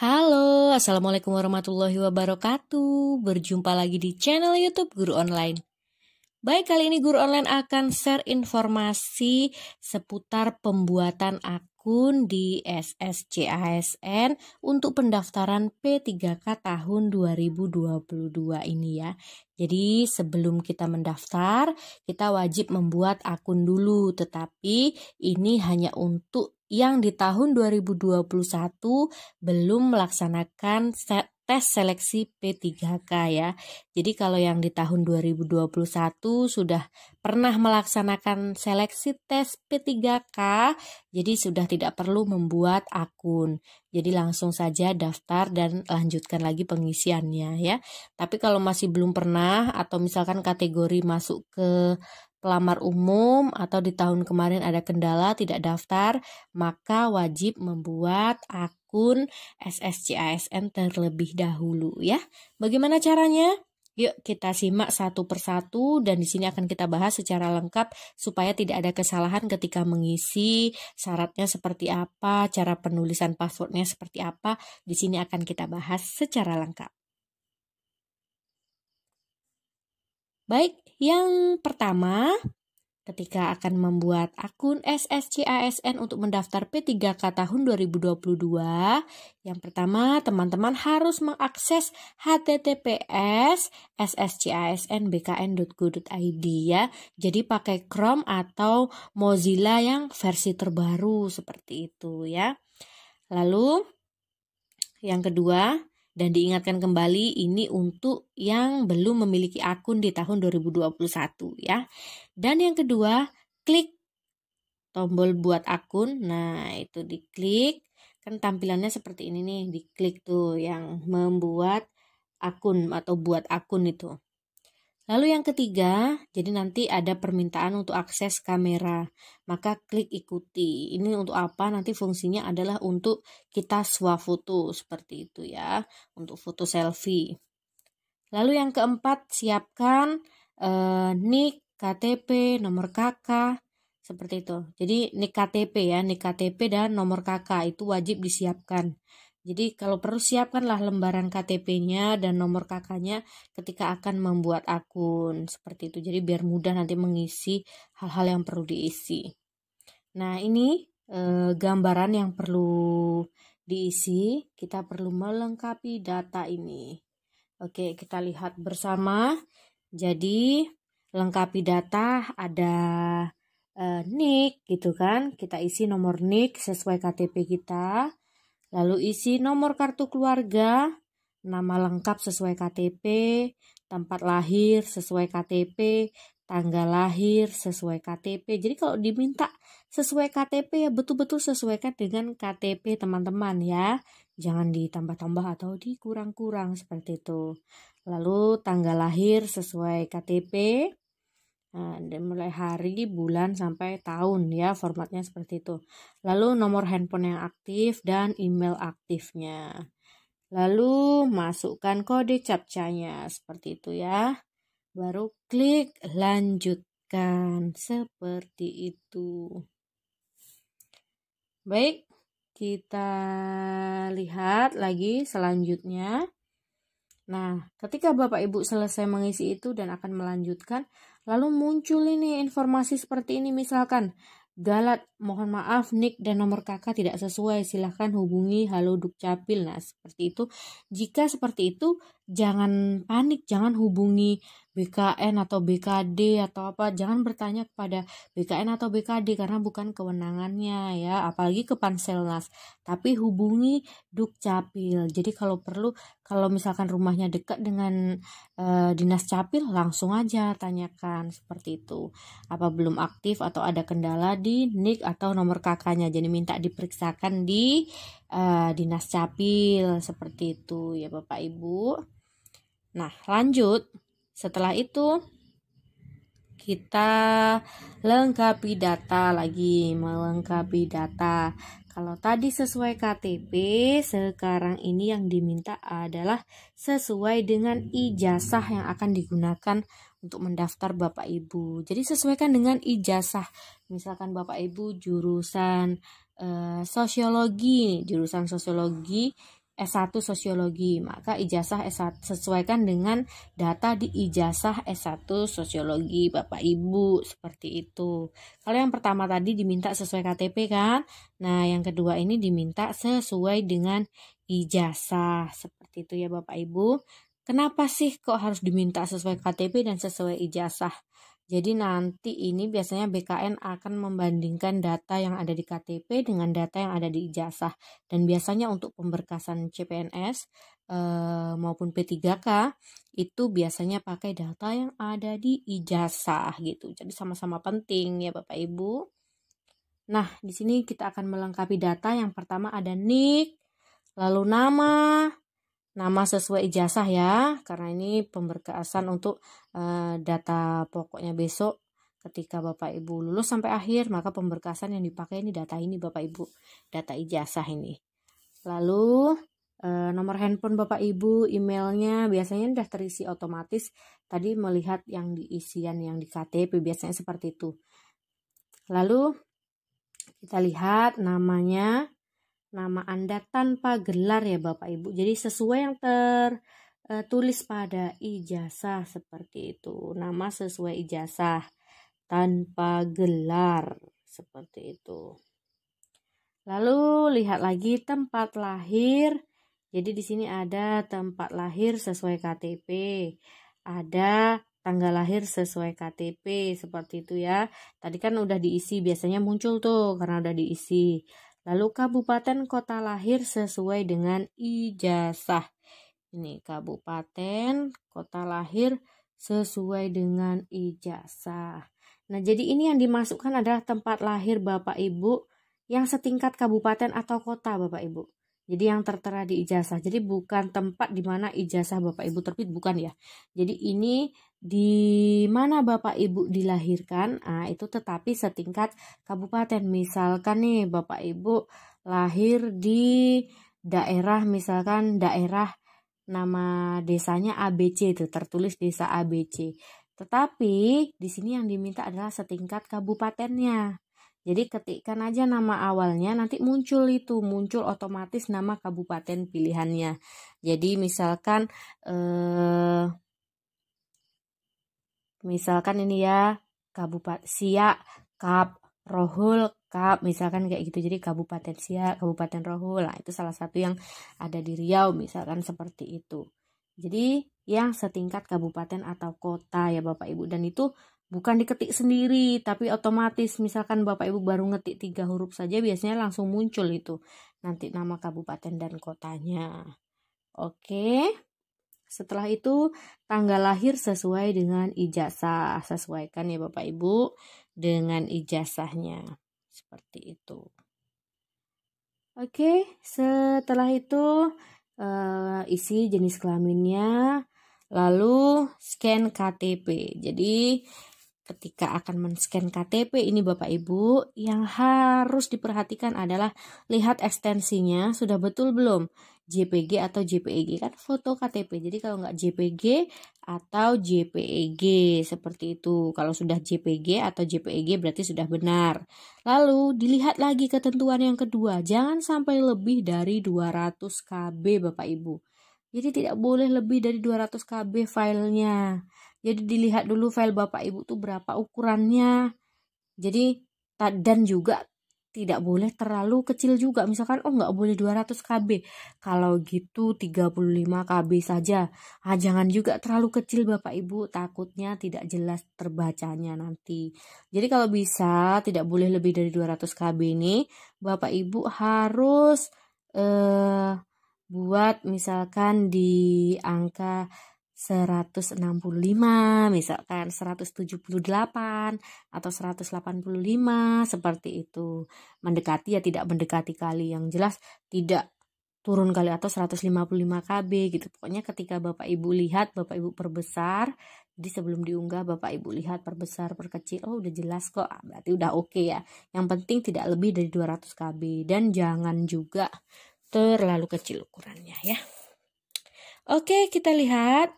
Halo, Assalamualaikum warahmatullahi wabarakatuh. Berjumpa lagi di channel YouTube Guru Online. Baik, kali ini Guru Online akan share informasi seputar pembuatan akun akun di SSCASN untuk pendaftaran P3K tahun 2022 ini ya. Jadi sebelum kita mendaftar, kita wajib membuat akun dulu, tetapi ini hanya untuk yang di tahun 2021 belum melaksanakan set tes seleksi P3K ya. Jadi kalau yang di tahun 2021 sudah pernah melaksanakan seleksi tes P3K, jadi sudah tidak perlu membuat akun. Jadi langsung saja daftar dan lanjutkan lagi pengisiannya ya. Tapi kalau masih belum pernah atau misalkan kategori masuk ke pelamar umum atau di tahun kemarin ada kendala tidak daftar, maka wajib membuat akun SSCASN terlebih dahulu ya. Bagaimana caranya? Yuk kita simak satu persatu dan di sini akan kita bahas secara lengkap supaya tidak ada kesalahan ketika mengisi syaratnya seperti apa, cara penulisan passwordnya seperti apa. Di sini akan kita bahas secara lengkap. Baik, yang pertama, ketika akan membuat akun SSCASN untuk mendaftar P3K tahun 2022, yang pertama teman-teman harus mengakses https sscasnbkn.go.id ya. Jadi pakai Chrome atau Mozilla yang versi terbaru seperti itu ya. Lalu yang kedua, dan diingatkan kembali ini untuk yang belum memiliki akun di tahun 2021 ya. Dan yang kedua, klik tombol buat akun. Nah, itu diklik. Kan tampilannya seperti ini nih, diklik tuh yang membuat akun atau buat akun itu. Lalu yang ketiga, jadi nanti ada permintaan untuk akses kamera. Maka klik ikuti. Ini untuk apa? Nanti fungsinya adalah untuk kita swafoto seperti itu ya, untuk foto selfie. Lalu yang keempat, siapkan eh, nik, KTP, nomor KK, seperti itu. Jadi nik KTP ya, nik KTP dan nomor KK itu wajib disiapkan. Jadi kalau perlu siapkanlah lembaran KTP-nya dan nomor kakaknya ketika akan membuat akun seperti itu. Jadi biar mudah nanti mengisi hal-hal yang perlu diisi. Nah ini eh, gambaran yang perlu diisi. Kita perlu melengkapi data ini. Oke kita lihat bersama. Jadi lengkapi data ada eh, nick gitu kan. Kita isi nomor nick sesuai KTP kita Lalu isi nomor kartu keluarga, nama lengkap sesuai KTP, tempat lahir sesuai KTP, tanggal lahir sesuai KTP. Jadi kalau diminta sesuai KTP ya betul-betul sesuaikan dengan KTP teman-teman ya. Jangan ditambah-tambah atau dikurang-kurang seperti itu. Lalu tanggal lahir sesuai KTP, Nah, mulai hari, bulan, sampai tahun ya formatnya seperti itu. Lalu nomor handphone yang aktif dan email aktifnya. Lalu masukkan kode captchanya seperti itu ya. Baru klik lanjutkan seperti itu. Baik, kita lihat lagi selanjutnya. Nah, ketika Bapak Ibu selesai mengisi itu dan akan melanjutkan, Lalu muncul ini informasi seperti ini misalkan Galat, mohon maaf nick dan nomor kakak tidak sesuai, silahkan hubungi halo dukcapil. Nah, seperti itu. Jika seperti itu, jangan panik, jangan hubungi BKN atau BKD atau apa jangan bertanya kepada BKN atau BKD karena bukan kewenangannya ya apalagi ke Panselnas tapi hubungi Dukcapil jadi kalau perlu kalau misalkan rumahnya dekat dengan e, dinas capil langsung aja tanyakan seperti itu apa belum aktif atau ada kendala di nik atau nomor kakaknya jadi minta diperiksakan di e, dinas capil seperti itu ya Bapak Ibu Nah, lanjut setelah itu kita lengkapi data lagi, melengkapi data. Kalau tadi sesuai KTP, sekarang ini yang diminta adalah sesuai dengan ijazah yang akan digunakan untuk mendaftar Bapak Ibu. Jadi sesuaikan dengan ijazah. Misalkan Bapak Ibu jurusan eh, sosiologi, jurusan sosiologi S1 Sosiologi. Maka ijazah S1 sesuaikan dengan data di ijazah S1 Sosiologi Bapak Ibu seperti itu. Kalau yang pertama tadi diminta sesuai KTP kan? Nah, yang kedua ini diminta sesuai dengan ijazah. Seperti itu ya Bapak Ibu. Kenapa sih kok harus diminta sesuai KTP dan sesuai ijazah? Jadi nanti ini biasanya BKN akan membandingkan data yang ada di KTP dengan data yang ada di ijazah. Dan biasanya untuk pemberkasan CPNS e, eh, maupun P3K itu biasanya pakai data yang ada di ijazah gitu. Jadi sama-sama penting ya Bapak Ibu. Nah, di sini kita akan melengkapi data. Yang pertama ada nik, lalu nama, nama sesuai ijazah ya karena ini pemberkasan untuk uh, data pokoknya besok ketika Bapak Ibu lulus sampai akhir maka pemberkasan yang dipakai ini data ini Bapak Ibu data ijazah ini lalu uh, nomor handphone Bapak Ibu emailnya biasanya sudah terisi otomatis tadi melihat yang di isian yang di KTP biasanya seperti itu lalu kita lihat namanya nama Anda tanpa gelar ya Bapak Ibu. Jadi sesuai yang tertulis e, pada ijazah seperti itu. Nama sesuai ijazah tanpa gelar seperti itu. Lalu lihat lagi tempat lahir. Jadi di sini ada tempat lahir sesuai KTP. Ada tanggal lahir sesuai KTP seperti itu ya. Tadi kan udah diisi, biasanya muncul tuh karena udah diisi. Lalu kabupaten kota lahir sesuai dengan ijazah. Ini kabupaten kota lahir sesuai dengan ijazah. Nah, jadi ini yang dimasukkan adalah tempat lahir Bapak Ibu yang setingkat kabupaten atau kota Bapak Ibu. Jadi yang tertera di ijazah. Jadi bukan tempat di mana ijazah Bapak Ibu terbit bukan ya. Jadi ini di mana Bapak Ibu dilahirkan, nah, itu tetapi setingkat kabupaten. Misalkan nih Bapak Ibu lahir di daerah misalkan daerah nama desanya ABC itu tertulis desa ABC. Tetapi di sini yang diminta adalah setingkat kabupatennya. Jadi ketikkan aja nama awalnya nanti muncul itu, muncul otomatis nama kabupaten pilihannya. Jadi misalkan eh misalkan ini ya kabupaten Siak Kap Rohul Kap misalkan kayak gitu. Jadi kabupaten Siak, kabupaten Rohul. Nah, itu salah satu yang ada di Riau misalkan seperti itu. Jadi yang setingkat kabupaten atau kota ya Bapak Ibu dan itu bukan diketik sendiri tapi otomatis misalkan Bapak Ibu baru ngetik tiga huruf saja biasanya langsung muncul itu nanti nama kabupaten dan kotanya oke setelah itu tanggal lahir sesuai dengan ijazah sesuaikan ya Bapak Ibu dengan ijazahnya seperti itu oke setelah itu eh, isi jenis kelaminnya lalu scan KTP jadi ketika akan men-scan KTP ini Bapak Ibu, yang harus diperhatikan adalah lihat ekstensinya sudah betul belum? JPG atau JPEG kan foto KTP. Jadi kalau nggak JPG atau JPEG seperti itu. Kalau sudah JPG atau JPEG berarti sudah benar. Lalu dilihat lagi ketentuan yang kedua, jangan sampai lebih dari 200 KB Bapak Ibu. Jadi tidak boleh lebih dari 200 KB filenya. Jadi dilihat dulu file Bapak Ibu tuh berapa ukurannya. Jadi dan juga tidak boleh terlalu kecil juga misalkan oh nggak boleh 200 KB kalau gitu 35 KB saja ah jangan juga terlalu kecil Bapak Ibu takutnya tidak jelas terbacanya nanti jadi kalau bisa tidak boleh lebih dari 200 KB ini Bapak Ibu harus eh buat misalkan di angka 165 misalkan 178 atau 185 seperti itu mendekati ya tidak mendekati kali yang jelas tidak turun kali atau 155 KB gitu pokoknya ketika Bapak Ibu lihat Bapak Ibu perbesar jadi sebelum diunggah Bapak Ibu lihat perbesar perkecil oh udah jelas kok ah, berarti udah oke okay ya yang penting tidak lebih dari 200 KB dan jangan juga terlalu kecil ukurannya ya Oke kita lihat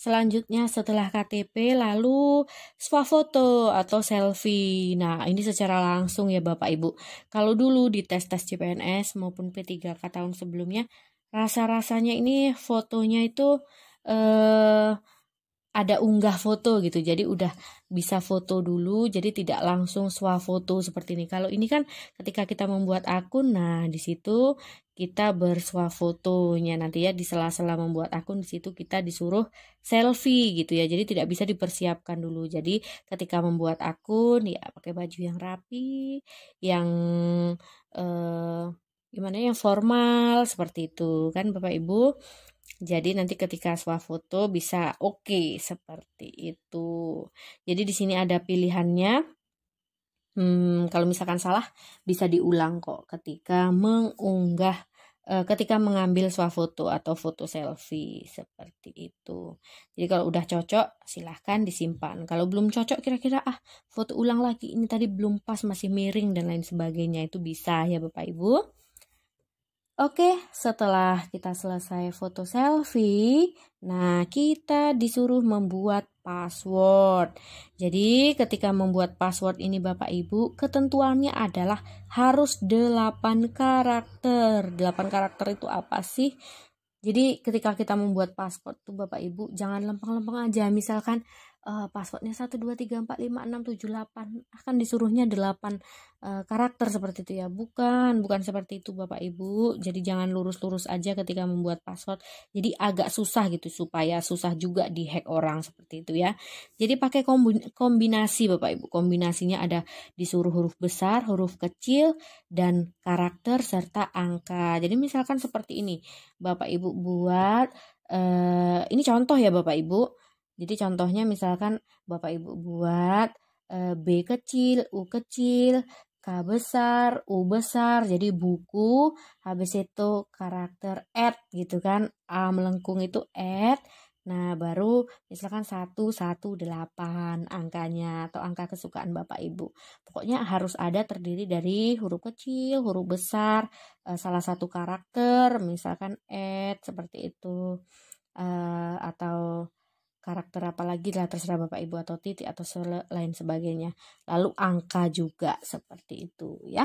Selanjutnya setelah KTP lalu swafoto atau selfie. Nah, ini secara langsung ya Bapak Ibu. Kalau dulu di tes-tes CPNS maupun P3K tahun sebelumnya, rasa-rasanya ini fotonya itu eh ada unggah foto gitu. Jadi udah bisa foto dulu jadi tidak langsung swafoto seperti ini. Kalau ini kan ketika kita membuat akun nah disitu kita bersuah fotonya nanti ya di sela-sela membuat akun di situ kita disuruh selfie gitu ya jadi tidak bisa dipersiapkan dulu jadi ketika membuat akun ya pakai baju yang rapi yang eh, gimana ya, yang formal seperti itu kan bapak ibu jadi nanti ketika swafoto bisa oke okay, seperti itu jadi di sini ada pilihannya Hmm, kalau misalkan salah bisa diulang kok ketika mengunggah Eh, ketika mengambil swafoto atau foto selfie seperti itu. Jadi kalau udah cocok silahkan disimpan. Kalau belum cocok kira-kira ah foto ulang lagi ini tadi belum pas masih miring dan lain sebagainya itu bisa ya Bapak Ibu. Oke, setelah kita selesai foto selfie, nah kita disuruh membuat password. Jadi, ketika membuat password ini Bapak Ibu, ketentuannya adalah harus 8 karakter. 8 karakter itu apa sih? Jadi, ketika kita membuat password tuh Bapak Ibu, jangan lempeng-lempeng aja. Misalkan uh, passwordnya 8 akan disuruhnya 8 uh, eh, karakter seperti itu ya bukan bukan seperti itu Bapak Ibu jadi jangan lurus-lurus aja ketika membuat password jadi agak susah gitu supaya susah juga dihack orang seperti itu ya jadi pakai kombinasi Bapak Ibu kombinasinya ada disuruh huruf besar huruf kecil dan karakter serta angka jadi misalkan seperti ini Bapak Ibu buat uh, ini contoh ya Bapak Ibu jadi contohnya misalkan Bapak Ibu buat e, B kecil, U kecil, K besar, U besar, jadi buku, habis itu karakter at gitu kan, A melengkung itu at, nah baru misalkan 118 angkanya atau angka kesukaan Bapak Ibu. Pokoknya harus ada terdiri dari huruf kecil, huruf besar, eh, salah satu karakter, misalkan at seperti itu, eh, atau karakter apa lagi lah terserah bapak ibu atau titik atau lain sebagainya lalu angka juga seperti itu ya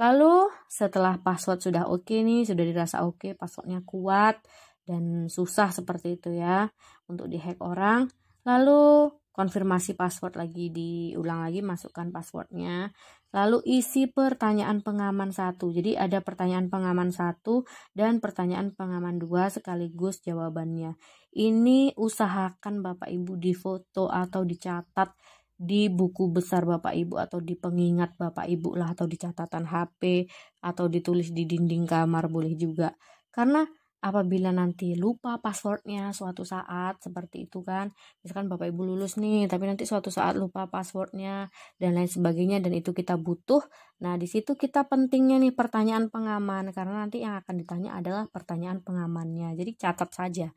lalu setelah password sudah oke okay nih sudah dirasa oke okay, passwordnya kuat dan susah seperti itu ya untuk dihack orang lalu konfirmasi password lagi diulang lagi masukkan passwordnya Lalu isi pertanyaan pengaman satu. Jadi ada pertanyaan pengaman satu dan pertanyaan pengaman dua sekaligus jawabannya. Ini usahakan Bapak Ibu difoto atau dicatat di buku besar Bapak Ibu atau di pengingat Bapak Ibu lah atau di catatan HP atau ditulis di dinding kamar boleh juga. Karena apabila nanti lupa passwordnya suatu saat seperti itu kan misalkan bapak ibu lulus nih tapi nanti suatu saat lupa passwordnya dan lain sebagainya dan itu kita butuh nah di situ kita pentingnya nih pertanyaan pengaman karena nanti yang akan ditanya adalah pertanyaan pengamannya jadi catat saja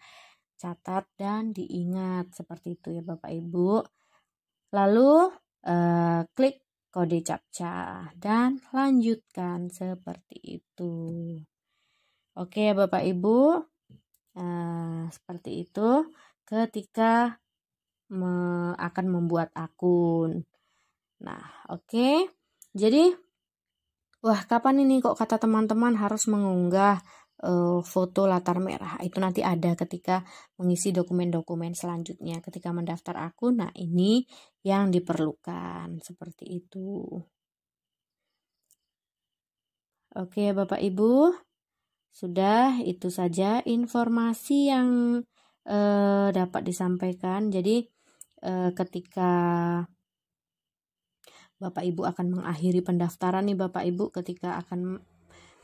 catat dan diingat seperti itu ya bapak ibu lalu eh, klik kode captcha dan lanjutkan seperti itu Oke ya Bapak Ibu, nah, seperti itu ketika me akan membuat akun. Nah, oke. Jadi, wah kapan ini kok kata teman-teman harus mengunggah eh, foto latar merah? Itu nanti ada ketika mengisi dokumen-dokumen selanjutnya. Ketika mendaftar akun, nah ini yang diperlukan. Seperti itu. Oke Bapak Ibu. Sudah itu saja informasi yang eh, dapat disampaikan. Jadi eh, ketika Bapak Ibu akan mengakhiri pendaftaran nih Bapak Ibu ketika akan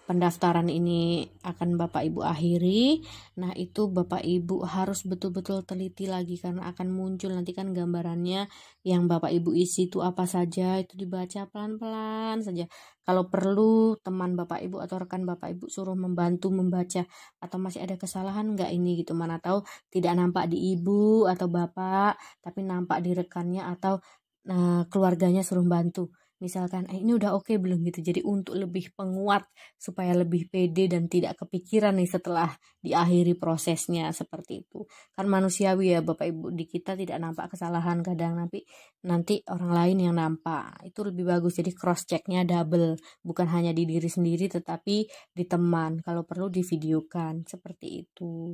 pendaftaran ini akan Bapak Ibu akhiri. Nah, itu Bapak Ibu harus betul-betul teliti lagi karena akan muncul nanti kan gambarannya yang Bapak Ibu isi itu apa saja, itu dibaca pelan-pelan saja. Kalau perlu teman Bapak Ibu atau rekan Bapak Ibu suruh membantu membaca atau masih ada kesalahan enggak ini gitu mana tahu tidak nampak di ibu atau bapak tapi nampak di rekannya atau nah, keluarganya suruh bantu misalkan eh, ini udah oke okay belum gitu jadi untuk lebih penguat supaya lebih pede dan tidak kepikiran nih setelah diakhiri prosesnya seperti itu kan manusiawi ya bapak ibu di kita tidak nampak kesalahan kadang nanti nanti orang lain yang nampak itu lebih bagus jadi cross checknya double bukan hanya di diri sendiri tetapi di teman kalau perlu divideokan seperti itu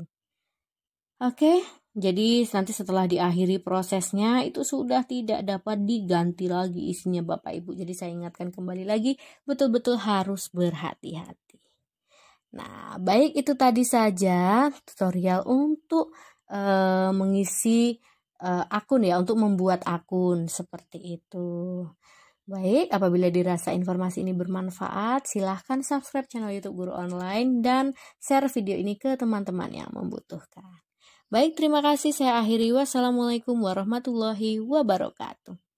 Oke, jadi nanti setelah diakhiri prosesnya itu sudah tidak dapat diganti lagi isinya Bapak Ibu. Jadi saya ingatkan kembali lagi betul-betul harus berhati-hati. Nah, baik itu tadi saja tutorial untuk uh, mengisi uh, akun ya, untuk membuat akun seperti itu. Baik, apabila dirasa informasi ini bermanfaat, silahkan subscribe channel YouTube Guru Online dan share video ini ke teman-teman yang membutuhkan. Baik, terima kasih. Saya akhiri. Wassalamualaikum warahmatullahi wabarakatuh.